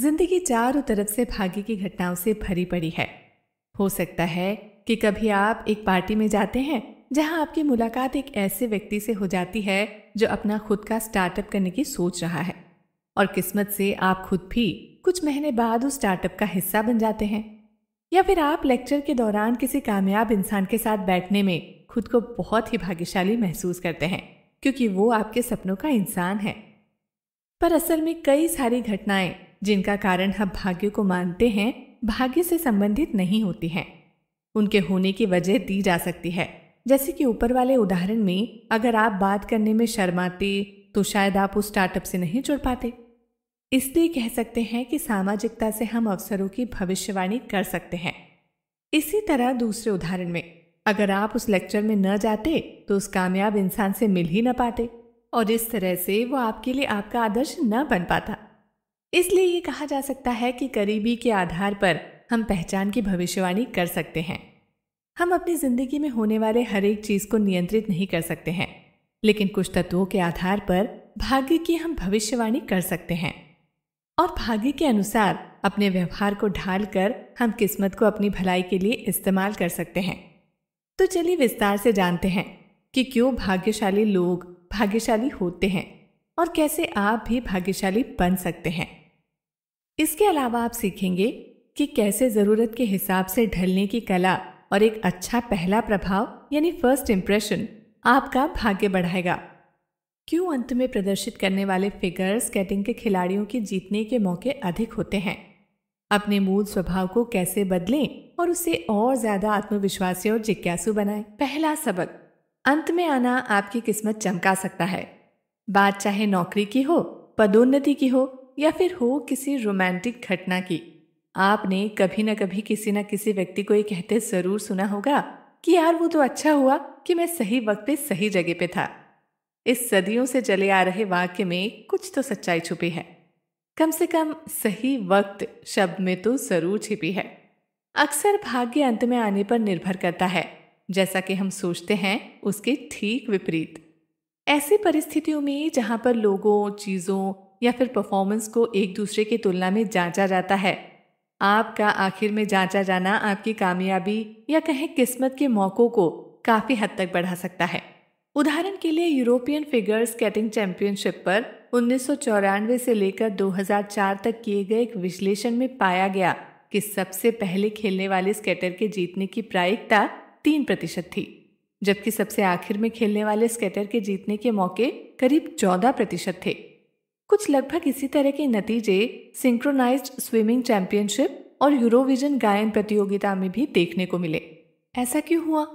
जिंदगी चारों तरफ से भाग्य की घटनाओं से भरी पड़ी है हो सकता है कि कभी आप एक पार्टी में जाते हैं जहां आपकी मुलाकात एक ऐसे व्यक्ति से हो जाती है जो अपना खुद का स्टार्टअप करने की सोच रहा है और किस्मत से आप खुद भी कुछ महीने बाद उस स्टार्टअप का हिस्सा बन जाते हैं या फिर आप लेक्चर के दौरान किसी कामयाब इंसान के साथ बैठने में खुद को बहुत ही भाग्यशाली महसूस करते हैं क्योंकि वो आपके सपनों का इंसान है पर असल में कई सारी घटनाएं जिनका कारण हम भाग्य को मानते हैं भाग्य से संबंधित नहीं होती हैं उनके होने की वजह दी जा सकती है जैसे कि ऊपर वाले उदाहरण में अगर आप बात करने में शर्माते तो शायद आप उस स्टार्टअप से नहीं जुड़ पाते इसलिए कह सकते हैं कि सामाजिकता से हम अवसरों की भविष्यवाणी कर सकते हैं इसी तरह दूसरे उदाहरण में अगर आप उस लेक्चर में न जाते तो उस कामयाब इंसान से मिल ही न पाते और इस तरह से वो आपके लिए आपका आदर्श न बन पाता इसलिए ये कहा जा सकता है कि करीबी के आधार पर हम पहचान की भविष्यवाणी कर सकते हैं हम अपनी ज़िंदगी में होने वाले हर एक चीज़ को नियंत्रित नहीं कर सकते हैं लेकिन कुछ तत्वों के आधार पर भाग्य की हम भविष्यवाणी कर सकते हैं और भाग्य के अनुसार अपने व्यवहार को ढाल कर हम किस्मत को अपनी भलाई के लिए इस्तेमाल कर सकते हैं तो चलिए विस्तार से जानते हैं कि क्यों भाग्यशाली लोग भाग्यशाली होते हैं और कैसे आप भी भाग्यशाली बन सकते हैं इसके अलावा आप सीखेंगे कि कैसे ज़रूरत के हिसाब से ढलने की कला और एक अच्छा पहला प्रभाव यानी फर्स्ट इम्प्रेशन आपका भाग्य बढ़ाएगा क्यों अंत में प्रदर्शित करने वाले फिगर स्केटिंग के खिलाड़ियों के जीतने के मौके अधिक होते हैं अपने मूल स्वभाव को कैसे बदलें और उसे और ज़्यादा आत्मविश्वासी और जिज्ञासु बनाएं पहला सबक अंत में आना आपकी किस्मत चमका सकता है बात चाहे नौकरी की हो पदोन्नति की हो या फिर हो किसी रोमांटिक घटना की आपने कभी ना कभी किसी न किसी व्यक्ति को ये कहते ज़रूर सुना होगा कि यार वो तो अच्छा हुआ कि मैं सही वक्त पे सही जगह पे था इस सदियों से चले आ रहे वाक्य में कुछ तो सच्चाई छुपी है कम से कम सही वक्त शब्द में तो ज़रूर छिपी है अक्सर भाग्य अंत में आने पर निर्भर करता है जैसा कि हम सोचते हैं उसके ठीक विपरीत ऐसी परिस्थितियों में जहाँ पर लोगों चीज़ों या फिर परफॉर्मेंस को एक दूसरे की तुलना में जांचा जाता है आपका आखिर में जांचा जाना आपकी कामयाबी या कहें किस्मत के मौक़ों को काफ़ी हद तक बढ़ा सकता है उदाहरण के लिए यूरोपियन फिगर स्केटिंग चैंपियनशिप पर उन्नीस से लेकर 2004 तक किए गए एक विश्लेषण में पाया गया कि सबसे पहले खेलने वाले स्केटर के जीतने की प्रायिकता तीन प्रतिशत थी जबकि सबसे आखिर में खेलने वाले स्केटर के जीतने के मौके करीब चौदह प्रतिशत थे कुछ लगभग इसी तरह के नतीजे सिंक्रोनाइज्ड स्विमिंग चैंपियनशिप और यूरोविजन गायन प्रतियोगिता में भी देखने को मिले ऐसा क्यों हुआ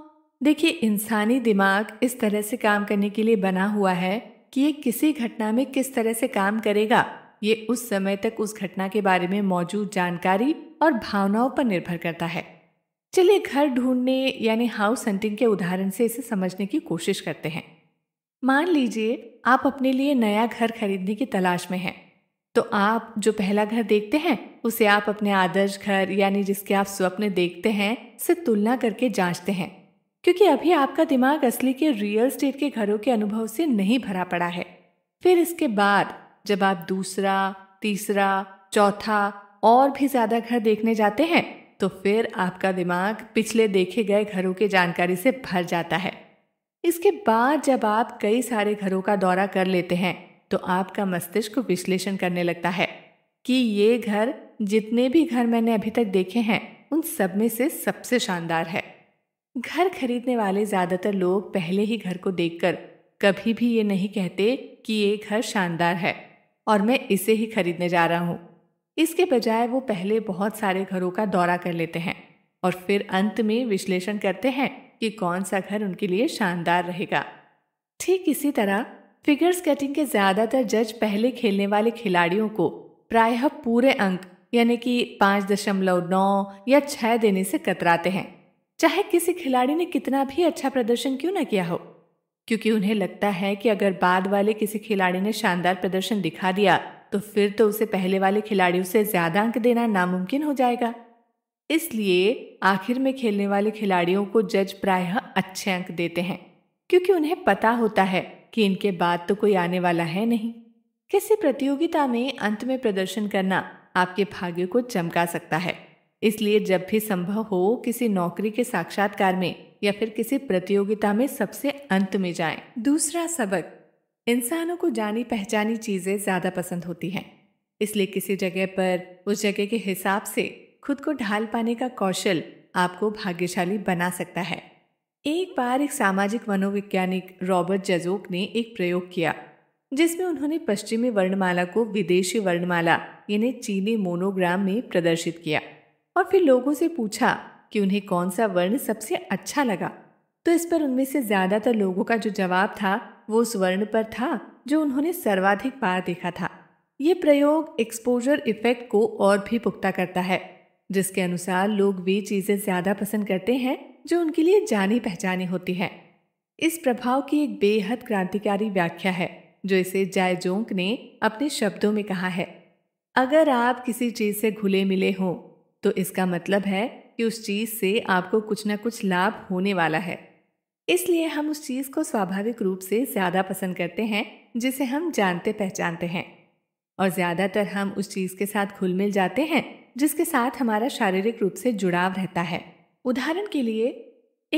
देखिए इंसानी दिमाग इस तरह से काम करने के लिए बना हुआ है कि ये किसी घटना में किस तरह से काम करेगा ये उस समय तक उस घटना के बारे में मौजूद जानकारी और भावनाओं पर निर्भर करता है चलिए घर ढूंढने यानी हाउस हंटिंग के उदाहरण से इसे समझने की कोशिश करते हैं मान लीजिए आप अपने लिए नया घर खरीदने की तलाश में हैं तो आप जो पहला घर देखते हैं उसे आप अपने आदर्श घर यानी जिसके आप स्वप्न देखते हैं से तुलना करके जांचते हैं क्योंकि अभी आपका दिमाग असली के रियल स्टेट के घरों के अनुभव से नहीं भरा पड़ा है फिर इसके बाद जब आप दूसरा तीसरा चौथा और भी ज़्यादा घर देखने जाते हैं तो फिर आपका दिमाग पिछले देखे गए घरों की जानकारी से भर जाता है इसके बाद जब आप कई सारे घरों का दौरा कर लेते हैं तो आपका मस्तिष्क विश्लेषण करने लगता है कि ये घर जितने भी घर मैंने अभी तक देखे हैं उन सब में से सबसे शानदार है घर खरीदने वाले ज़्यादातर लोग पहले ही घर को देखकर कभी भी ये नहीं कहते कि ये घर शानदार है और मैं इसे ही खरीदने जा रहा हूँ इसके बजाय वो पहले बहुत सारे घरों का दौरा कर लेते हैं और फिर अंत में विश्लेषण करते हैं कि कौन सा घर उनके लिए शानदार रहेगा ठीक इसी तरह फिगर स्केटिंग के ज़्यादातर जज पहले खेलने वाले खिलाड़ियों को प्रायः पूरे अंक यानी कि पांच दशमलव नौ या छह देने से कतराते हैं चाहे किसी खिलाड़ी ने कितना भी अच्छा प्रदर्शन क्यों न किया हो क्योंकि उन्हें लगता है कि अगर बाद वाले किसी खिलाड़ी ने शानदार प्रदर्शन दिखा दिया तो फिर तो उसे पहले वाले खिलाड़ियों से ज़्यादा अंक देना नामुमकिन हो जाएगा इसलिए आखिर में खेलने वाले खिलाड़ियों को जज प्रायः अच्छे अंक देते हैं क्योंकि उन्हें पता होता है कि इनके बाद तो कोई आने वाला है नहीं किसी प्रतियोगिता में अंत में प्रदर्शन करना आपके भाग्य को चमका सकता है इसलिए जब भी संभव हो किसी नौकरी के साक्षात्कार में या फिर किसी प्रतियोगिता में सबसे अंत में जाएं। दूसरा सबक इंसानों को जानी पहचानी चीज़ें ज़्यादा पसंद होती हैं इसलिए किसी जगह पर उस जगह के हिसाब से खुद को ढाल पाने का कौशल आपको भाग्यशाली बना सकता है एक बार एक सामाजिक मनोवैज्ञानिक रॉबर्ट जजोक ने एक प्रयोग किया जिसमें उन्होंने पश्चिमी वर्णमाला को विदेशी वर्णमाला यानी चीनी मोनोग्राम में प्रदर्शित किया और फिर लोगों से पूछा कि उन्हें कौन सा वर्ण सबसे अच्छा लगा तो इस पर उनमें से ज़्यादातर लोगों का जो जवाब था वो स्वर्ण पर था जो उन्होंने सर्वाधिक बार देखा था ये प्रयोग एक्सपोजर इफेक्ट को और भी पुख्ता करता है जिसके अनुसार लोग वे चीज़ें ज़्यादा पसंद करते हैं जो उनके लिए जानी पहचानी होती है इस प्रभाव की एक बेहद क्रांतिकारी व्याख्या है जो इसे जायजोंक ने अपने शब्दों में कहा है अगर आप किसी चीज़ से घुले मिले हों तो इसका मतलब है कि उस चीज़ से आपको कुछ ना कुछ लाभ होने वाला है इसलिए हम उस चीज़ को स्वाभाविक रूप से ज़्यादा पसंद करते हैं जिसे हम जानते पहचानते हैं और ज़्यादातर हम उस चीज़ के साथ घुल मिल जाते हैं जिसके साथ हमारा शारीरिक रूप से जुड़ाव रहता है उदाहरण के लिए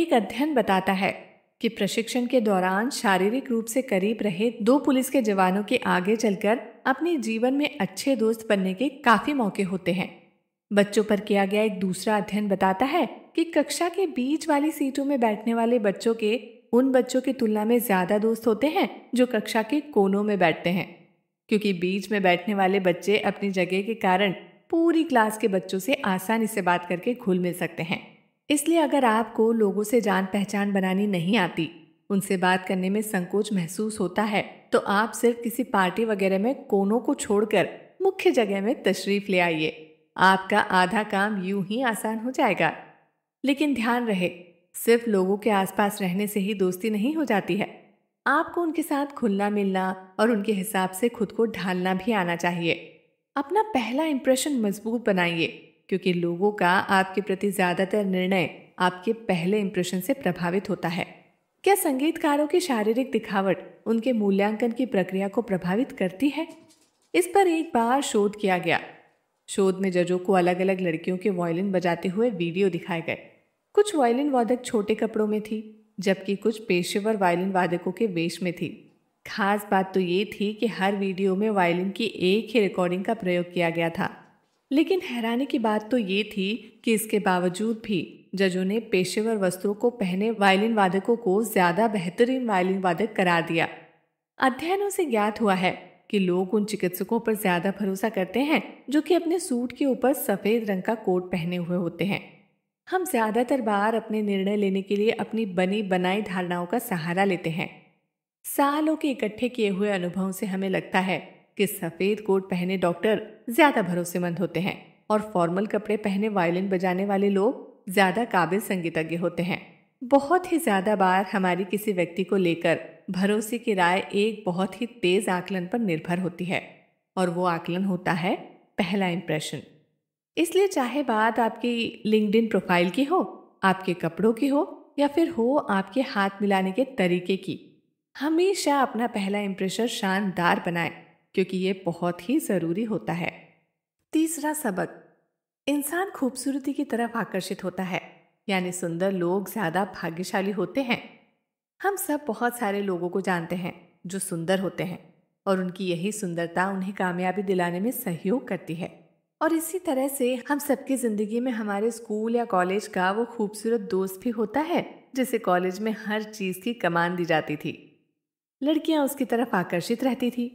एक अध्ययन बताता है कि प्रशिक्षण के दौरान शारीरिक रूप से करीब रहे दो पुलिस के जवानों के आगे चलकर अपने जीवन में अच्छे दोस्त बनने के काफ़ी मौके होते हैं बच्चों पर किया गया एक दूसरा अध्ययन बताता है कि कक्षा के बीच वाली सीटों में बैठने वाले बच्चों के उन बच्चों की तुलना में ज़्यादा दोस्त होते हैं जो कक्षा के कोनों में बैठते हैं क्योंकि बीच में बैठने वाले बच्चे अपनी जगह के कारण पूरी क्लास के बच्चों से आसानी से बात करके घुल मिल सकते हैं इसलिए अगर आपको लोगों से जान पहचान बनानी नहीं आती उनसे बात करने में संकोच महसूस होता है तो आप सिर्फ किसी पार्टी वगैरह में कोनों को छोड़कर मुख्य जगह में तशरीफ ले आइए आपका आधा काम यूं ही आसान हो जाएगा लेकिन ध्यान रहे सिर्फ लोगों के आसपास रहने से ही दोस्ती नहीं हो जाती है आपको उनके साथ खुलना मिलना और उनके हिसाब से खुद को ढालना भी आना चाहिए अपना पहला इम्प्रेशन मजबूत बनाइए क्योंकि लोगों का आपके प्रति ज़्यादातर निर्णय आपके पहले इम्प्रेशन से प्रभावित होता है क्या संगीतकारों की शारीरिक दिखावट उनके मूल्यांकन की प्रक्रिया को प्रभावित करती है इस पर एक बार शोध किया गया शोध में जजों को अलग अलग लड़कियों के वायलिन बजाते हुए वीडियो दिखाए गए कुछ वायलिन वादक छोटे कपड़ों में थी जबकि कुछ पेशेवर वायलिन वादकों के वेश में थी खास बात तो ये थी कि हर वीडियो में वायलिन की एक ही रिकॉर्डिंग का प्रयोग किया गया था लेकिन हैरानी की बात तो ये थी कि इसके बावजूद भी जजों ने पेशेवर वस्त्रों को पहने वायलिन वादकों को ज्यादा बेहतरीन वायलिन वादक करार दिया अध्ययनों से ज्ञात हुआ है कि लोग उन चिकित्सकों पर ज़्यादा भरोसा करते हैं जो कि अपने सूट के ऊपर सफ़ेद रंग का कोट पहने हुए होते हैं हम ज़्यादातर बार अपने निर्णय लेने के लिए अपनी बनी बनाई धारणाओं का सहारा लेते हैं सालों के इकट्ठे किए हुए अनुभव से हमें लगता है कि सफ़ेद कोट पहने डॉक्टर ज़्यादा भरोसेमंद होते हैं और फॉर्मल कपड़े पहने वायलिन बजाने वाले लोग ज़्यादा काबिल संगीतज्ञ होते हैं बहुत ही ज़्यादा बार हमारी किसी व्यक्ति को लेकर भरोसे की राय एक बहुत ही तेज आकलन पर निर्भर होती है और वो आकलन होता है पहला इम्प्रेशन इसलिए चाहे बात आपकी लिंकड प्रोफाइल की हो आपके कपड़ों की हो या फिर हो आपके हाथ मिलाने के तरीके की हमेशा अपना पहला इम्प्रेशन शानदार बनाए क्योंकि ये बहुत ही ज़रूरी होता है तीसरा सबक इंसान खूबसूरती की तरफ आकर्षित होता है यानी सुंदर लोग ज़्यादा भाग्यशाली होते हैं हम सब बहुत सारे लोगों को जानते हैं जो सुंदर होते हैं और उनकी यही सुंदरता उन्हें कामयाबी दिलाने में सहयोग करती है और इसी तरह से हम सबकी ज़िंदगी में हमारे स्कूल या कॉलेज का वो खूबसूरत दोस्त भी होता है जिसे कॉलेज में हर चीज़ की कमान दी जाती थी लड़कियां उसकी तरफ आकर्षित रहती थी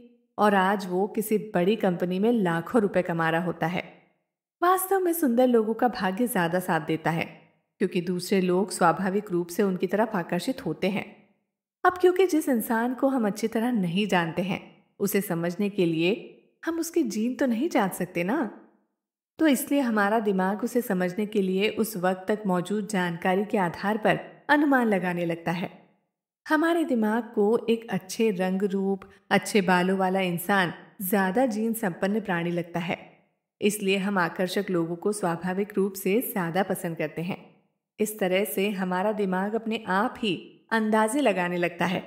और आज वो किसी बड़ी कंपनी में लाखों रुपए कमा रहा होता है वास्तव में सुंदर लोगों का भाग्य ज़्यादा साथ देता है क्योंकि दूसरे लोग स्वाभाविक रूप से उनकी तरफ आकर्षित होते हैं अब क्योंकि जिस इंसान को हम अच्छी तरह नहीं जानते हैं उसे समझने के लिए हम उसके जीन तो नहीं जान सकते ना तो इसलिए हमारा दिमाग उसे समझने के लिए उस वक्त तक मौजूद जानकारी के आधार पर अनुमान लगाने लगता है हमारे दिमाग को एक अच्छे रंग रूप अच्छे बालों वाला इंसान ज़्यादा जीन संपन्न प्राणी लगता है इसलिए हम आकर्षक लोगों को स्वाभाविक रूप से ज़्यादा पसंद करते हैं इस तरह से हमारा दिमाग अपने आप ही अंदाजे लगाने लगता है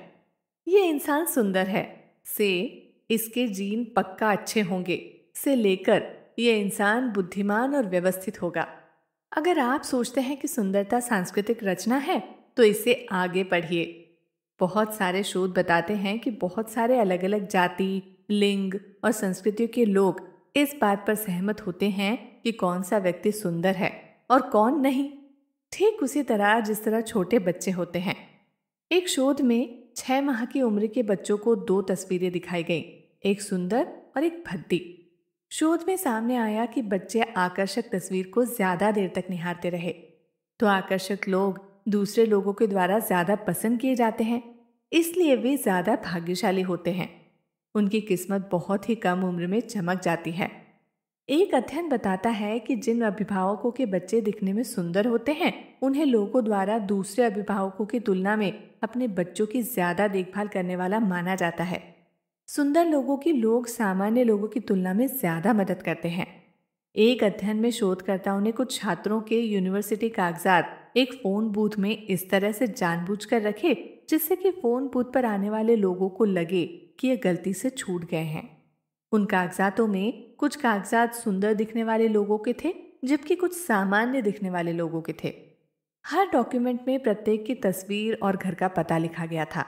ये इंसान सुंदर है से इसके जीन पक्का अच्छे होंगे से लेकर ये इंसान बुद्धिमान और व्यवस्थित होगा अगर आप सोचते हैं कि सुंदरता सांस्कृतिक रचना है तो इसे आगे पढ़िए बहुत सारे शोध बताते हैं कि बहुत सारे अलग अलग जाति लिंग और संस्कृतियों के लोग इस बात पर सहमत होते हैं कि कौन सा व्यक्ति सुंदर है और कौन नहीं ठीक उसी तरह जिस तरह छोटे बच्चे होते हैं एक शोध में छह माह की उम्र के बच्चों को दो तस्वीरें दिखाई गईं एक सुंदर और एक भद्दी शोध में सामने आया कि बच्चे आकर्षक तस्वीर को ज़्यादा देर तक निहारते रहे तो आकर्षक लोग दूसरे लोगों के द्वारा ज़्यादा पसंद किए जाते हैं इसलिए वे ज़्यादा भाग्यशाली होते हैं उनकी किस्मत बहुत ही कम उम्र में चमक जाती है एक अध्ययन बताता है कि जिन अभिभावकों के बच्चे दिखने में सुंदर होते हैं उन्हें लोगों द्वारा दूसरे अभिभावकों की तुलना में अपने बच्चों की ज्यादा देखभाल करने वाला माना जाता है सुंदर लोगों की लोग सामान्य लोगों की तुलना में ज्यादा मदद करते हैं एक अध्ययन में शोधकर्ताओं ने कुछ छात्रों के यूनिवर्सिटी कागजात एक फोन बूथ में इस तरह से जानबूझकर रखे जिससे कि फोन बूथ पर आने वाले लोगों को लगे कि ये गलती से छूट गए हैं उन कागजातों में कुछ कागजात सुंदर दिखने वाले लोगों के थे जबकि कुछ सामान्य दिखने वाले लोगों के थे हर डॉक्यूमेंट में प्रत्येक की तस्वीर और घर का पता लिखा गया था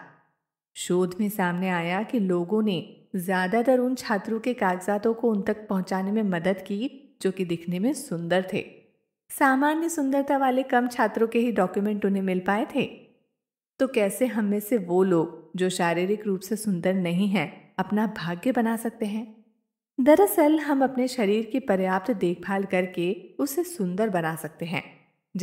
शोध में सामने आया कि लोगों ने ज़्यादातर उन छात्रों के कागजातों को उन तक पहुंचाने में मदद की जो कि दिखने में सुंदर थे सामान्य सुंदरता वाले कम छात्रों के ही डॉक्यूमेंट उन्हें मिल पाए थे तो कैसे हम में से वो लोग जो शारीरिक रूप से सुंदर नहीं हैं अपना भाग्य बना सकते हैं दरअसल हम अपने शरीर की पर्याप्त देखभाल करके उसे सुंदर बना सकते हैं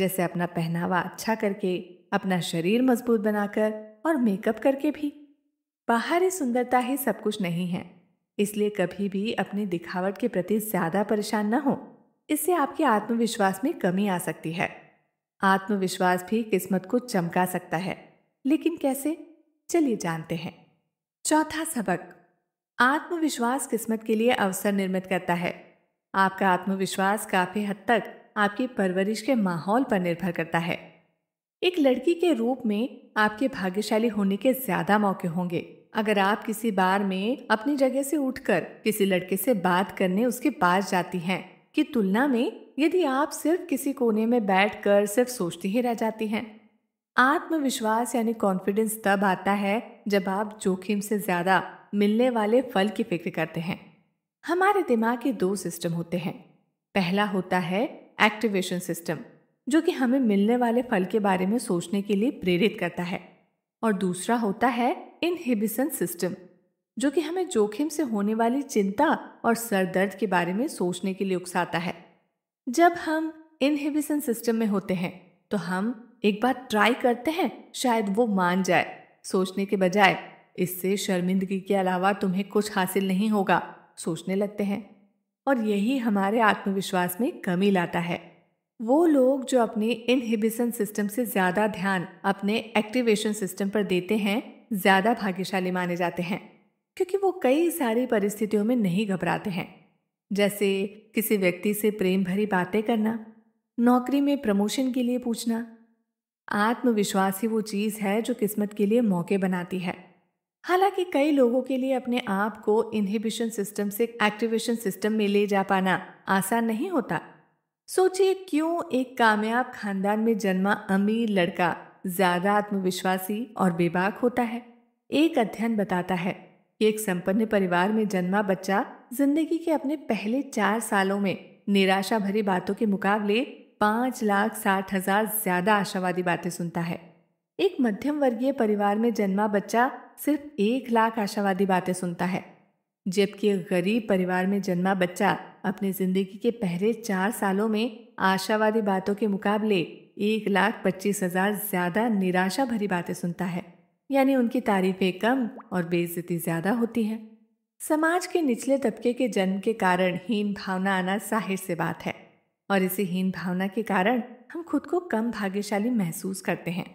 जैसे अपना पहनावा अच्छा करके अपना शरीर मजबूत बनाकर और मेकअप करके भी बाहरी सुंदरता ही सब कुछ नहीं है इसलिए कभी भी अपनी दिखावट के प्रति ज़्यादा परेशान न हो इससे आपके आत्मविश्वास में कमी आ सकती है आत्मविश्वास भी किस्मत को चमका सकता है लेकिन कैसे चलिए जानते हैं चौथा सबक आत्मविश्वास किस्मत के लिए अवसर निर्मित करता है आपका आत्मविश्वास काफी हद तक आपकी परवरिश के माहौल पर निर्भर करता है एक लड़की के रूप में आपके भाग्यशाली होने के ज्यादा मौके होंगे अगर आप किसी बार में अपनी जगह से उठकर किसी लड़के से बात करने उसके पास जाती हैं की तुलना में यदि आप सिर्फ किसी कोने में बैठकर सिर्फ सोचती ही रह जाती हैं आत्मविश्वास यानी कॉन्फिडेंस तब आता है जब आप जोखिम से ज्यादा मिलने वाले फल की फिक्र करते हैं हमारे दिमाग के दो सिस्टम होते हैं पहला होता है एक्टिवेशन सिस्टम जो कि हमें मिलने वाले फल के बारे में सोचने के लिए प्रेरित करता है और दूसरा होता है इनहिबिशन सिस्टम जो कि हमें जोखिम से होने वाली चिंता और सरदर्द के बारे में सोचने के लिए उकसाता है जब हम इनहिबिशन सिस्टम में होते हैं तो हम एक बार ट्राई करते हैं शायद वो मान जाए सोचने के बजाय इससे शर्मिंदगी के अलावा तुम्हें कुछ हासिल नहीं होगा सोचने लगते हैं और यही हमारे आत्मविश्वास में कमी लाता है वो लोग जो अपने इनहिबिशन सिस्टम से ज़्यादा ध्यान अपने एक्टिवेशन सिस्टम पर देते हैं ज़्यादा भाग्यशाली माने जाते हैं क्योंकि वो कई सारी परिस्थितियों में नहीं घबराते हैं जैसे किसी व्यक्ति से प्रेम भरी बातें करना नौकरी में प्रमोशन के लिए पूछना आत्मविश्वास ही वो चीज़ है जो किस्मत के लिए मौके बनाती है हालांकि कई लोगों के लिए अपने आप को इनहिबिशन सिस्टम से एक्टिवेशन सिस्टम में ले जा पाना आसान नहीं होता सोचिए क्यों एक कामयाब खानदान में जन्मा अमीर लड़का ज्यादा आत्मविश्वासी और बेबाक होता है एक अध्ययन बताता है कि एक संपन्न परिवार में जन्मा बच्चा जिंदगी के अपने पहले चार सालों में निराशा भरी बातों के मुकाबले पांच लाख साठ हजार ज्यादा आशावादी बातें सुनता है एक मध्यम वर्गीय परिवार में जन्मा बच्चा सिर्फ एक लाख आशावादी बातें सुनता है जबकि एक गरीब परिवार में जन्मा बच्चा अपनी जिंदगी के पहले चार सालों में आशावादी बातों के मुकाबले एक लाख पच्चीस हजार ज्यादा निराशा भरी बातें सुनता है यानी उनकी तारीफें कम और बेइज्जती ज्यादा होती है समाज के निचले तबके के जन्म के कारण हीन भावना आना जाहिर से बात है और इसी हीन भावना के कारण हम खुद को कम भाग्यशाली महसूस करते हैं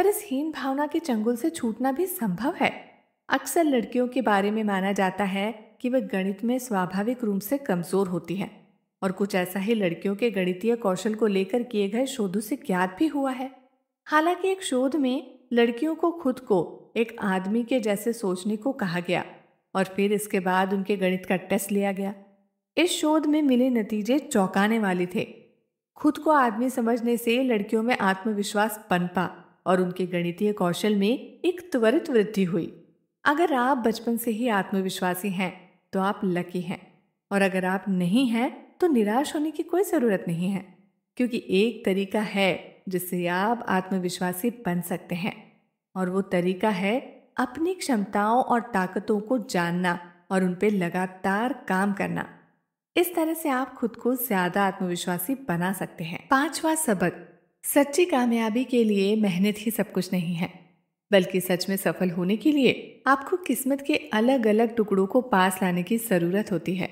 पर इस हीन भावना के चंगुल से छूटना भी संभव है अक्सर लड़कियों के बारे में माना जाता है कि वह गणित में स्वाभाविक रूप से कमज़ोर होती हैं और कुछ ऐसा ही लड़कियों के गणितीय कौशल को लेकर किए गए शोधों से ज्ञात भी हुआ है हालांकि एक शोध में लड़कियों को खुद को एक आदमी के जैसे सोचने को कहा गया और फिर इसके बाद उनके गणित का टेस्ट लिया गया इस शोध में मिले नतीजे चौंकाने वाले थे खुद को आदमी समझने से लड़कियों में आत्मविश्वास पनपा और उनके गणितीय कौशल में एक त्वरित वृद्धि हुई अगर आप बचपन से ही आत्मविश्वासी हैं तो आप लकी हैं और अगर आप नहीं हैं तो निराश होने की कोई ज़रूरत नहीं है क्योंकि एक तरीका है जिससे आप आत्मविश्वासी बन सकते हैं और वो तरीका है अपनी क्षमताओं और ताकतों को जानना और उन पर लगातार काम करना इस तरह से आप खुद को ज़्यादा आत्मविश्वासी बना सकते हैं पांचवा सबक सच्ची कामयाबी के लिए मेहनत ही सब कुछ नहीं है बल्कि सच में सफल होने के लिए आपको किस्मत के अलग अलग टुकड़ों को पास लाने की ज़रूरत होती है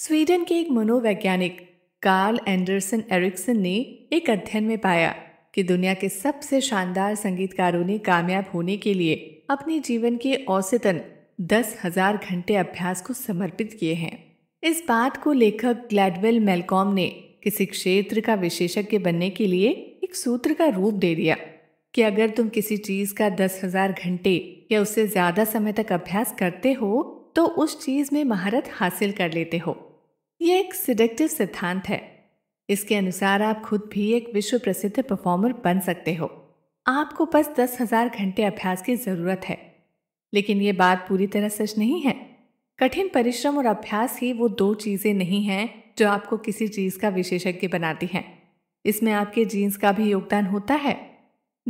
स्वीडन के एक मनोवैज्ञानिक कार्ल एंडरसन एरिक्सन ने एक अध्ययन में पाया कि दुनिया के सबसे शानदार संगीतकारों ने कामयाब होने के लिए अपने जीवन के औसतन दस हजार घंटे अभ्यास को समर्पित किए हैं इस बात को लेखक ग्लैडवेल मेलकॉम ने किसी क्षेत्र का विशेषज्ञ बनने के लिए एक सूत्र का रूप दे दिया कि अगर तुम किसी चीज का दस हजार घंटे या उससे ज्यादा समय तक अभ्यास करते हो तो उस चीज में महारत हासिल कर लेते हो यह एक सिडक्टिव सिद्धांत है इसके अनुसार आप खुद भी एक विश्व प्रसिद्ध परफॉर्मर बन सकते हो आपको बस दस हजार घंटे अभ्यास की जरूरत है लेकिन ये बात पूरी तरह सच नहीं है कठिन परिश्रम और अभ्यास ही वो दो चीजें नहीं हैं जो आपको किसी चीज़ का विशेषज्ञ बनाती हैं इसमें आपके जीन्स का भी योगदान होता है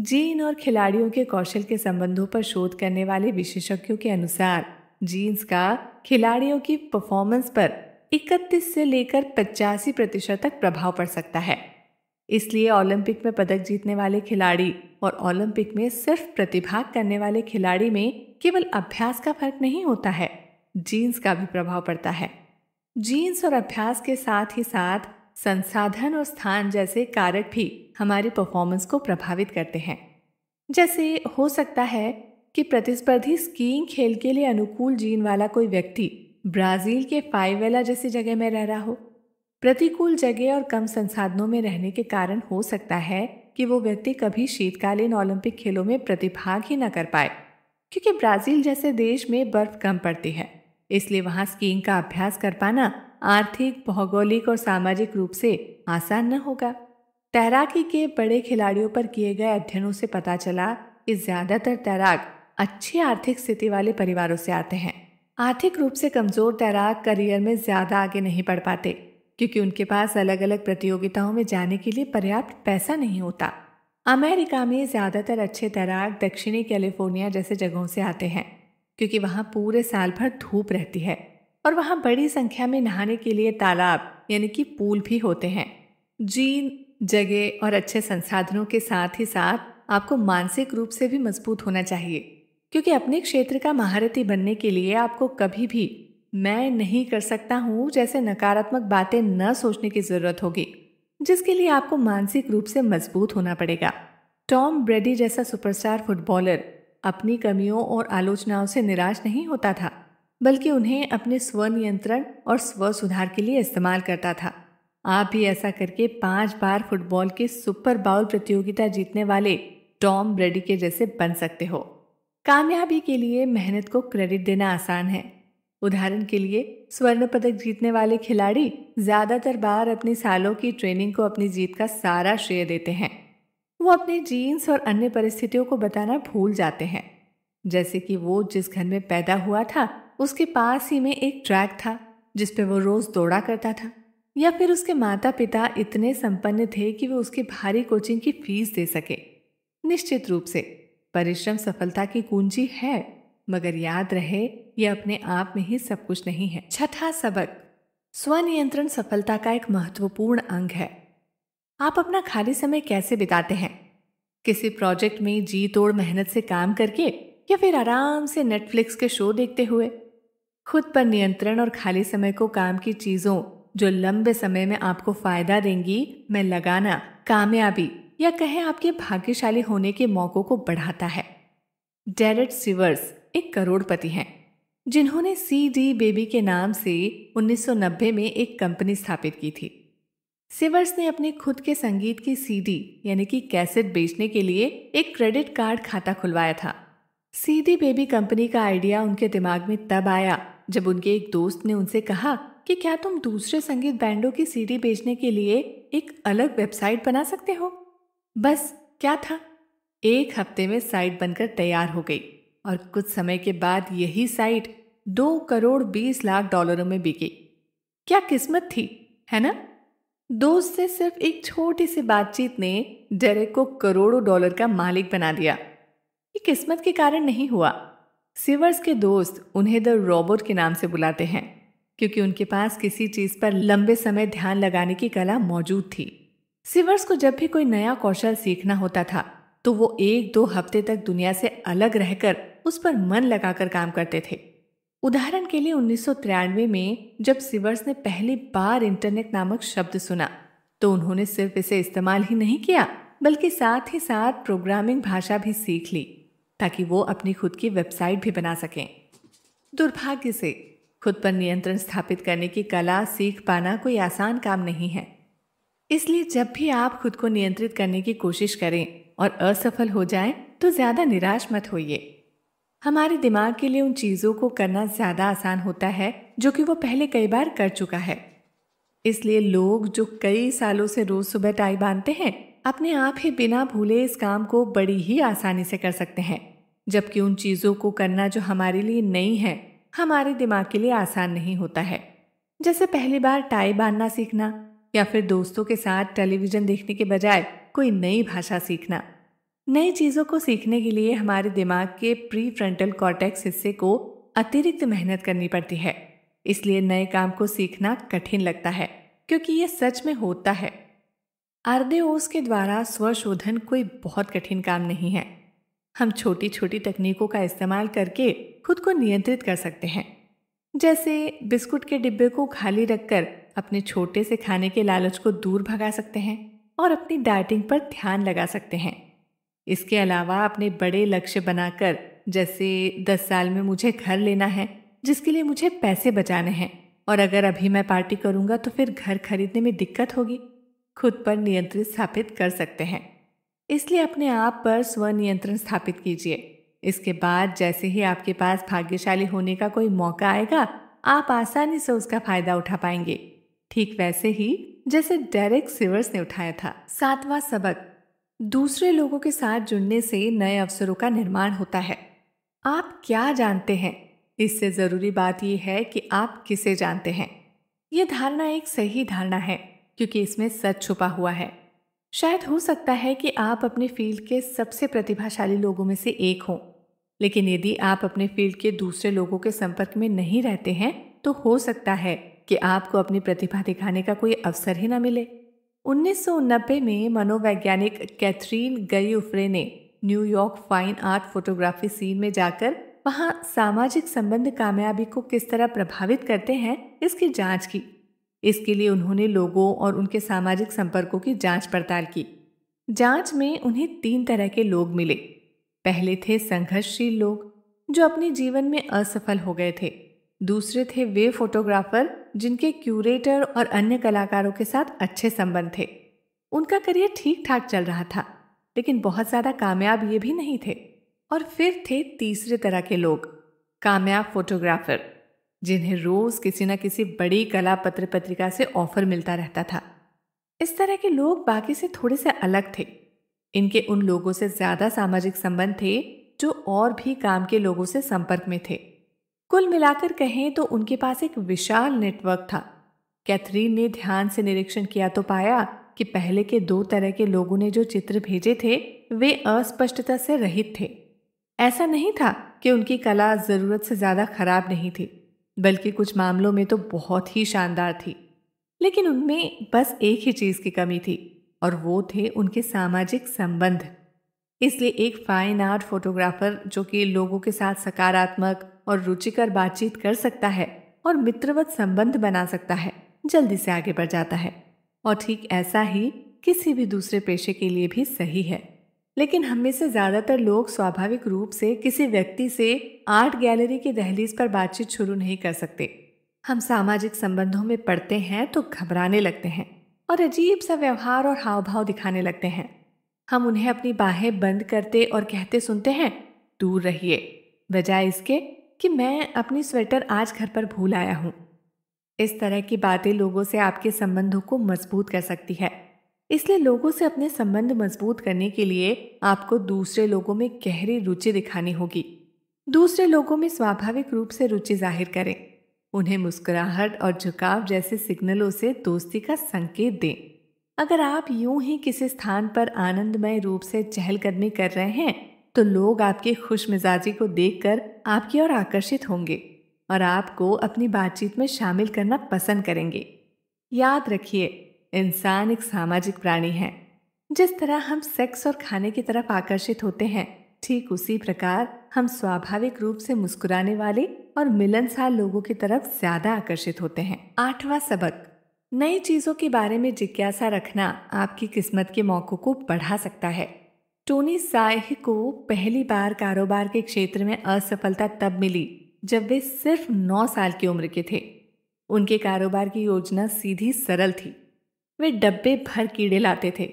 जीन और खिलाड़ियों के कौशल के संबंधों पर शोध करने वाले विशेषज्ञों के अनुसार जीन्स का खिलाड़ियों की परफॉर्मेंस पर 31 से लेकर पचासी प्रतिशत तक प्रभाव पड़ सकता है इसलिए ओलंपिक में पदक जीतने वाले खिलाड़ी और ओलंपिक में सिर्फ प्रतिभाग करने वाले खिलाड़ी में केवल अभ्यास का फर्क नहीं होता है जीन्स का भी प्रभाव पड़ता है जीन्स और अभ्यास के साथ ही साथ संसाधन और स्थान जैसे कारक भी हमारी परफॉर्मेंस को प्रभावित करते हैं जैसे हो सकता है कि प्रतिस्पर्धी स्कीइंग खेल के लिए अनुकूल जीन वाला कोई व्यक्ति ब्राज़ील के फाइवेला जैसी जगह में रह रहा हो प्रतिकूल जगह और कम संसाधनों में रहने के कारण हो सकता है कि वो व्यक्ति कभी शीतकालीन ओलंपिक खेलों में प्रतिभाग ही न कर पाए क्योंकि ब्राज़ील जैसे देश में बर्फ कम पड़ती है इसलिए वहाँ स्कीइंग का अभ्यास कर पाना आर्थिक भौगोलिक और सामाजिक रूप से आसान न होगा तैराकी के बड़े खिलाड़ियों पर किए गए अध्ययनों से पता चला कि ज़्यादातर तैराक अच्छी आर्थिक स्थिति वाले परिवारों से आते हैं आर्थिक रूप से कमज़ोर तैराक करियर में ज़्यादा आगे नहीं बढ़ पाते क्योंकि उनके पास अलग अलग प्रतियोगिताओं में जाने के लिए पर्याप्त पैसा नहीं होता अमेरिका में ज़्यादातर अच्छे तैराक दक्षिणी कैलिफोर्निया जैसे जगहों से आते हैं क्योंकि वहाँ पूरे साल भर धूप रहती है और वहाँ बड़ी संख्या में नहाने के लिए तालाब यानी कि पूल भी होते हैं जीन जगह और अच्छे संसाधनों के साथ ही साथ आपको मानसिक रूप से भी मजबूत होना चाहिए क्योंकि अपने क्षेत्र का महारथी बनने के लिए आपको कभी भी मैं नहीं कर सकता हूँ जैसे नकारात्मक बातें न सोचने की ज़रूरत होगी जिसके लिए आपको मानसिक रूप से मजबूत होना पड़ेगा टॉम ब्रेडी जैसा सुपरस्टार फुटबॉलर अपनी कमियों और आलोचनाओं से निराश नहीं होता था बल्कि उन्हें अपने स्व नियंत्रण और स्व सुधार के लिए इस्तेमाल करता था आप भी ऐसा करके पांच बार फुटबॉल के सुपर बाउल प्रतियोगिता जीतने वाले टॉम ब्रेडी के जैसे बन सकते हो कामयाबी के लिए मेहनत को क्रेडिट देना आसान है उदाहरण के लिए स्वर्ण पदक जीतने वाले खिलाड़ी ज़्यादातर बार अपने सालों की ट्रेनिंग को अपनी जीत का सारा श्रेय देते हैं वो अपने जीन्स और अन्य परिस्थितियों को बताना भूल जाते हैं जैसे कि वो जिस घर में पैदा हुआ था उसके पास ही में एक ट्रैक था जिस पे वो रोज़ दौड़ा करता था या फिर उसके माता पिता इतने संपन्न थे कि वो उसके भारी कोचिंग की फीस दे सके निश्चित रूप से परिश्रम सफलता की कुंजी है मगर याद रहे ये अपने आप में ही सब कुछ नहीं है छठा सबक स्वनियंत्रण सफलता का एक महत्वपूर्ण अंग है आप अपना खाली समय कैसे बिताते हैं किसी प्रोजेक्ट में जी तोड़ मेहनत से काम करके या फिर आराम से नेटफ्लिक्स के शो देखते हुए खुद पर नियंत्रण और खाली समय को काम की चीज़ों जो लंबे समय में आपको फायदा देंगी में लगाना कामयाबी या कहें आपके भाग्यशाली होने के मौक़ों को बढ़ाता है डेरेट सिवर्स एक करोड़पति हैं जिन्होंने सी डी बेबी के नाम से 1990 में एक कंपनी स्थापित की थी सिवर्स ने अपने खुद के संगीत की सीडी यानी कि कैसेट बेचने के लिए एक क्रेडिट कार्ड खाता खुलवाया था सीडी बेबी कंपनी का आइडिया उनके दिमाग में तब आया जब उनके एक दोस्त ने उनसे कहा कि क्या तुम दूसरे संगीत बैंडों की सीडी बेचने के लिए एक अलग वेबसाइट बना सकते हो बस क्या था एक हफ्ते में साइट बनकर तैयार हो गई और कुछ समय के बाद यही साइट दो करोड़ बीस लाख डॉलरों में बिकी क्या किस्मत थी है ना दोस्त से सिर्फ एक छोटी सी बातचीत ने डेरेक को करोड़ों डॉलर का मालिक बना दिया ये किस्मत के कारण नहीं हुआ सिवर्स के दोस्त उन्हें द रॉबोट के नाम से बुलाते हैं क्योंकि उनके पास किसी चीज़ पर लंबे समय ध्यान लगाने की कला मौजूद थी सिवर्स को जब भी कोई नया कौशल सीखना होता था तो वो एक दो हफ्ते तक दुनिया से अलग रहकर उस पर मन लगाकर काम करते थे उदाहरण के लिए उन्नीस में जब सिवर्स ने पहली बार इंटरनेट नामक शब्द सुना तो उन्होंने सिर्फ इसे इस्तेमाल ही नहीं किया बल्कि साथ ही साथ प्रोग्रामिंग भाषा भी सीख ली ताकि वो अपनी खुद की वेबसाइट भी बना सकें दुर्भाग्य से खुद पर नियंत्रण स्थापित करने की कला सीख पाना कोई आसान काम नहीं है इसलिए जब भी आप खुद को नियंत्रित करने की कोशिश करें और असफल हो जाएं तो ज़्यादा निराश मत होइए हमारे दिमाग के लिए उन चीज़ों को करना ज़्यादा आसान होता है जो कि वो पहले कई बार कर चुका है इसलिए लोग जो कई सालों से रोज़ सुबह टाई बांधते हैं अपने आप ही बिना भूले इस काम को बड़ी ही आसानी से कर सकते हैं जबकि उन चीज़ों को करना जो हमारे लिए नई है हमारे दिमाग के लिए आसान नहीं होता है जैसे पहली बार टाई बांधना सीखना या फिर दोस्तों के साथ टेलीविज़न देखने के बजाय कोई नई भाषा सीखना नई चीज़ों को सीखने के लिए हमारे दिमाग के प्री फ्रंटल कॉटेक्स हिस्से को अतिरिक्त मेहनत करनी पड़ती है इसलिए नए काम को सीखना कठिन लगता है क्योंकि ये सच में होता है ओस के द्वारा स्वशोधन कोई बहुत कठिन काम नहीं है हम छोटी छोटी तकनीकों का इस्तेमाल करके खुद को नियंत्रित कर सकते हैं जैसे बिस्कुट के डिब्बे को खाली रखकर अपने छोटे से खाने के लालच को दूर भगा सकते हैं और अपनी डाइटिंग पर ध्यान लगा सकते हैं इसके अलावा अपने बड़े लक्ष्य बनाकर जैसे दस साल में मुझे घर लेना है जिसके लिए मुझे पैसे बचाने हैं और अगर अभी मैं पार्टी करूंगा तो फिर घर खरीदने में दिक्कत होगी खुद पर नियंत्रण स्थापित कर सकते हैं इसलिए अपने आप पर स्वनियंत्रण स्थापित कीजिए इसके बाद जैसे ही आपके पास भाग्यशाली होने का कोई मौका आएगा आप आसानी से उसका फायदा उठा पाएंगे ठीक वैसे ही जैसे डेरेक सिवर्स ने उठाया था सातवां सबक दूसरे लोगों के साथ जुड़ने से नए अवसरों का निर्माण होता है आप क्या जानते हैं इससे ज़रूरी बात यह है कि आप किसे जानते हैं ये धारणा एक सही धारणा है क्योंकि इसमें सच छुपा हुआ है शायद हो सकता है कि आप अपने फील्ड के सबसे प्रतिभाशाली लोगों में से एक हों लेकिन यदि आप अपने फील्ड के दूसरे लोगों के संपर्क में नहीं रहते हैं तो हो सकता है कि आपको अपनी प्रतिभा दिखाने का कोई अवसर ही ना मिले 1990 में मनोवैज्ञानिक कैथरीन गई उफरे ने New York fine art photography scene में जाकर वहाँ सामाजिक संबंध कामयाबी को किस तरह प्रभावित करते हैं इसकी जांच की इसके लिए उन्होंने लोगों और उनके सामाजिक संपर्कों की जांच पड़ताल की जांच में उन्हें तीन तरह के लोग मिले पहले थे संघर्षशील लोग जो अपने जीवन में असफल हो गए थे दूसरे थे वे फोटोग्राफर जिनके क्यूरेटर और अन्य कलाकारों के साथ अच्छे संबंध थे उनका करियर ठीक ठाक चल रहा था लेकिन बहुत ज़्यादा कामयाब ये भी नहीं थे और फिर थे तीसरे तरह के लोग कामयाब फोटोग्राफर जिन्हें रोज़ किसी न किसी बड़ी कला पत्र पत्रिका से ऑफर मिलता रहता था इस तरह के लोग बाकी से थोड़े से अलग थे इनके उन लोगों से ज़्यादा सामाजिक संबंध थे जो और भी काम के लोगों से संपर्क में थे कुल मिलाकर कहें तो उनके पास एक विशाल नेटवर्क था कैथरीन ने ध्यान से निरीक्षण किया तो पाया कि पहले के दो तरह के लोगों ने जो चित्र भेजे थे वे अस्पष्टता से रहित थे ऐसा नहीं था कि उनकी कला ज़रूरत से ज़्यादा खराब नहीं थी बल्कि कुछ मामलों में तो बहुत ही शानदार थी लेकिन उनमें बस एक ही चीज़ की कमी थी और वो थे उनके सामाजिक संबंध इसलिए एक फाइन आर्ट फोटोग्राफर जो कि लोगों के साथ सकारात्मक और रुचिकर बातचीत कर सकता है और मित्रवत संबंध बना सकता है जल्दी से आगे बढ़ जाता है और ठीक ऐसा ही किसी भी दूसरे पेशे के लिए भी सही है लेकिन हम में से ज़्यादातर लोग स्वाभाविक रूप से किसी व्यक्ति से आर्ट गैलरी की दहलीज पर बातचीत शुरू नहीं कर सकते हम सामाजिक संबंधों में पढ़ते हैं तो घबराने लगते हैं और अजीब सा व्यवहार और हाव भाव दिखाने लगते हैं हम उन्हें अपनी बाहें बंद करते और कहते सुनते हैं दूर रहिए बजाय इसके कि मैं अपनी स्वेटर आज घर पर भूल आया हूँ इस तरह की बातें लोगों से आपके संबंधों को मजबूत कर सकती है इसलिए लोगों से अपने संबंध मजबूत करने के लिए आपको दूसरे लोगों में गहरी रुचि दिखानी होगी दूसरे लोगों में स्वाभाविक रूप से रुचि जाहिर करें उन्हें मुस्कुराहट और झुकाव जैसे सिग्नलों से दोस्ती का संकेत दें अगर आप यूं ही किसी स्थान पर आनंदमय रूप से चहलकदमी कर रहे हैं तो लोग आपके खुश मिजाजी को देखकर आपकी ओर आकर्षित होंगे और आपको अपनी बातचीत में शामिल करना पसंद करेंगे याद रखिए इंसान एक सामाजिक प्राणी है जिस तरह हम सेक्स और खाने की तरफ आकर्षित होते हैं ठीक उसी प्रकार हम स्वाभाविक रूप से मुस्कुराने वाले और मिलनसार लोगों की तरफ ज्यादा आकर्षित होते हैं आठवां सबक नई चीजों के बारे में जिज्ञासा रखना आपकी किस्मत के मौकों को बढ़ा सकता है टोनी साह को पहली बार कारोबार के क्षेत्र में असफलता तब मिली जब वे सिर्फ नौ साल की उम्र के थे उनके कारोबार की योजना सीधी सरल थी वे डब्बे भर कीड़े लाते थे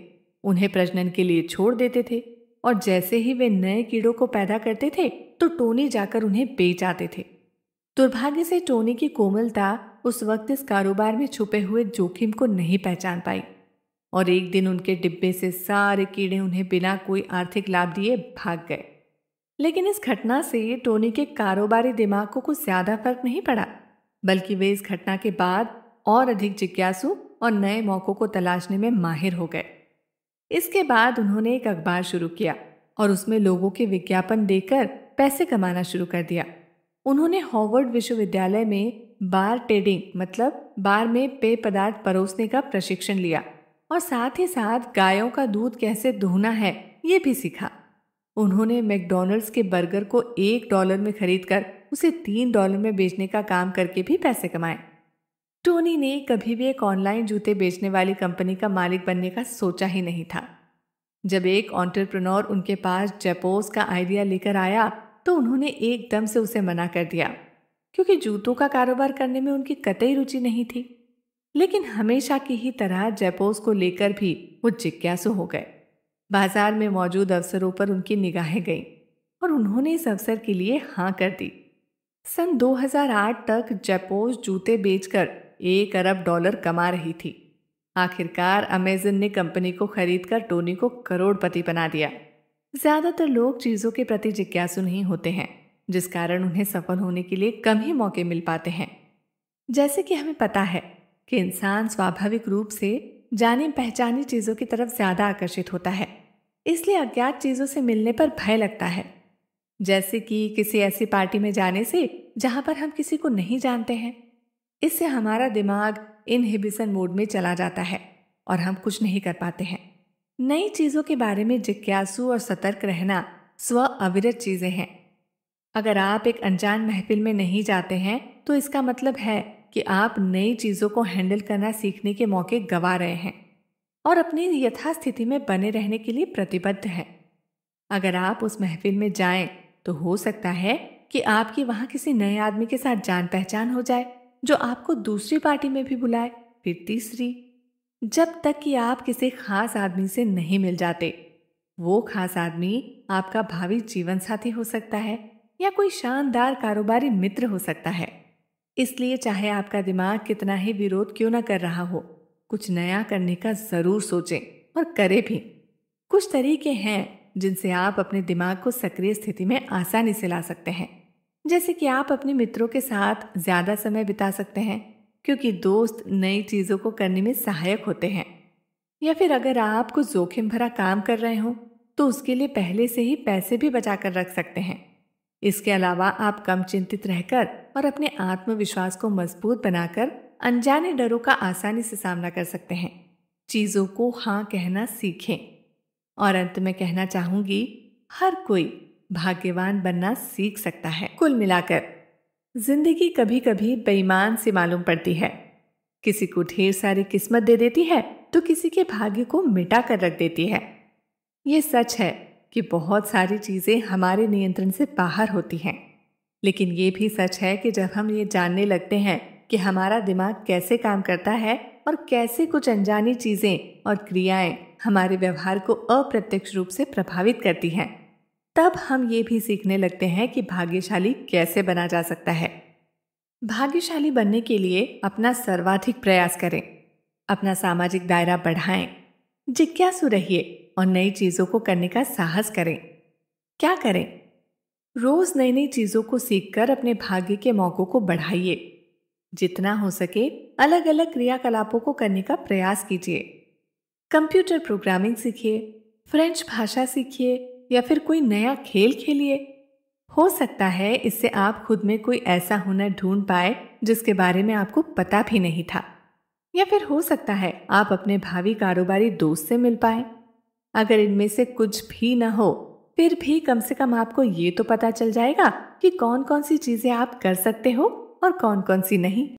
उन्हें प्रजनन के लिए छोड़ देते थे और जैसे ही वे नए कीड़ों को पैदा करते थे तो टोनी जाकर उन्हें बेच आते थे दुर्भाग्य से टोनी की कोमलता उस वक्त इस कारोबार में छुपे हुए जोखिम को नहीं पहचान पाई और एक दिन उनके डिब्बे से सारे कीड़े उन्हें बिना कोई आर्थिक लाभ दिए भाग गए लेकिन इस घटना से टोनी के कारोबारी दिमाग को कुछ ज़्यादा फर्क नहीं पड़ा बल्कि वे इस घटना के बाद और अधिक जिज्ञासु और नए मौक़ों को तलाशने में माहिर हो गए इसके बाद उन्होंने एक अखबार शुरू किया और उसमें लोगों के विज्ञापन देकर पैसे कमाना शुरू कर दिया उन्होंने हॉवर्ड विश्वविद्यालय में बार टेडिंग मतलब बार में पेय पदार्थ परोसने का प्रशिक्षण लिया और साथ ही साथ गायों का दूध कैसे धोना है ये भी सीखा उन्होंने मैकडोनल्ड्स के बर्गर को एक डॉलर में खरीदकर उसे तीन डॉलर में बेचने का काम करके भी पैसे कमाए टोनी ने कभी भी एक ऑनलाइन जूते बेचने वाली कंपनी का मालिक बनने का सोचा ही नहीं था जब एक ऑन्टरप्रनोर उनके पास जेपोस का आइडिया लेकर आया तो उन्होंने एकदम से उसे मना कर दिया क्योंकि जूतों का कारोबार करने में उनकी कतई रुचि नहीं थी लेकिन हमेशा की ही तरह जयपोस को लेकर भी वो जिज्ञासु हो गए बाजार में मौजूद अवसरों पर उनकी निगाहें गईं और उन्होंने इस अवसर के लिए हाँ कर दी सन 2008 तक जयपोस जूते बेचकर एक अरब डॉलर कमा रही थी आखिरकार अमेजन ने कंपनी को खरीदकर टोनी को करोड़पति बना दिया ज़्यादातर लोग चीज़ों के प्रति जिज्ञासु नहीं होते हैं जिस कारण उन्हें सफल होने के लिए कम ही मौके मिल पाते हैं जैसे कि हमें पता है कि इंसान स्वाभाविक रूप से जानी पहचानी चीज़ों की तरफ ज़्यादा आकर्षित होता है इसलिए अज्ञात चीज़ों से मिलने पर भय लगता है जैसे कि किसी ऐसी पार्टी में जाने से जहां पर हम किसी को नहीं जानते हैं इससे हमारा दिमाग इनहिबिशन मोड में चला जाता है और हम कुछ नहीं कर पाते हैं नई चीज़ों के बारे में जिज्ञासु और सतर्क रहना स्व अविरत चीज़ें हैं अगर आप एक अनजान महफिल में नहीं जाते हैं तो इसका मतलब है कि आप नई चीज़ों को हैंडल करना सीखने के मौके गवा रहे हैं और अपनी यथास्थिति में बने रहने के लिए प्रतिबद्ध हैं अगर आप उस महफिल में जाएं तो हो सकता है कि आपकी वहाँ किसी नए आदमी के साथ जान पहचान हो जाए जो आपको दूसरी पार्टी में भी बुलाए फिर तीसरी जब तक कि आप किसी खास आदमी से नहीं मिल जाते वो खास आदमी आपका भावी जीवन साथी हो सकता है या कोई शानदार कारोबारी मित्र हो सकता है इसलिए चाहे आपका दिमाग कितना ही विरोध क्यों ना कर रहा हो कुछ नया करने का ज़रूर सोचें और करें भी कुछ तरीके हैं जिनसे आप अपने दिमाग को सक्रिय स्थिति में आसानी से ला सकते हैं जैसे कि आप अपने मित्रों के साथ ज़्यादा समय बिता सकते हैं क्योंकि दोस्त नई चीज़ों को करने में सहायक होते हैं या फिर अगर आप कुछ जोखिम भरा काम कर रहे हो तो उसके लिए पहले से ही पैसे भी बचा कर रख सकते हैं इसके अलावा आप कम चिंतित रहकर और अपने आत्मविश्वास को मजबूत बनाकर अनजाने डरों का आसानी से सामना कर सकते हैं चीज़ों को हाँ कहना सीखें और अंत में कहना चाहूंगी हर कोई भाग्यवान बनना सीख सकता है कुल मिलाकर जिंदगी कभी कभी बेईमान से मालूम पड़ती है किसी को ढेर सारी किस्मत दे देती है तो किसी के भाग्य को मिटा कर रख देती है ये सच है कि बहुत सारी चीज़ें हमारे नियंत्रण से बाहर होती हैं लेकिन ये भी सच है कि जब हम ये जानने लगते हैं कि हमारा दिमाग कैसे काम करता है और कैसे कुछ अनजानी चीज़ें और क्रियाएं हमारे व्यवहार को अप्रत्यक्ष रूप से प्रभावित करती हैं तब हम ये भी सीखने लगते हैं कि भाग्यशाली कैसे बना जा सकता है भाग्यशाली बनने के लिए अपना सर्वाधिक प्रयास करें अपना सामाजिक दायरा बढ़ाएं जिज्ञासु रहिए और नई चीज़ों को करने का साहस करें क्या करें रोज़ नई नई चीज़ों को सीखकर अपने भाग्य के मौक़ों को बढ़ाइए जितना हो सके अलग अलग क्रियाकलापों को करने का प्रयास कीजिए कंप्यूटर प्रोग्रामिंग सीखिए फ्रेंच भाषा सीखिए या फिर कोई नया खेल खेलिए हो सकता है इससे आप खुद में कोई ऐसा हुनर ढूंढ पाए जिसके बारे में आपको पता भी नहीं था या फिर हो सकता है आप अपने भावी कारोबारी दोस्त से मिल पाए अगर इनमें से कुछ भी न हो फिर भी कम से कम आपको ये तो पता चल जाएगा कि कौन कौन सी चीजें आप कर सकते हो और कौन कौन सी नहीं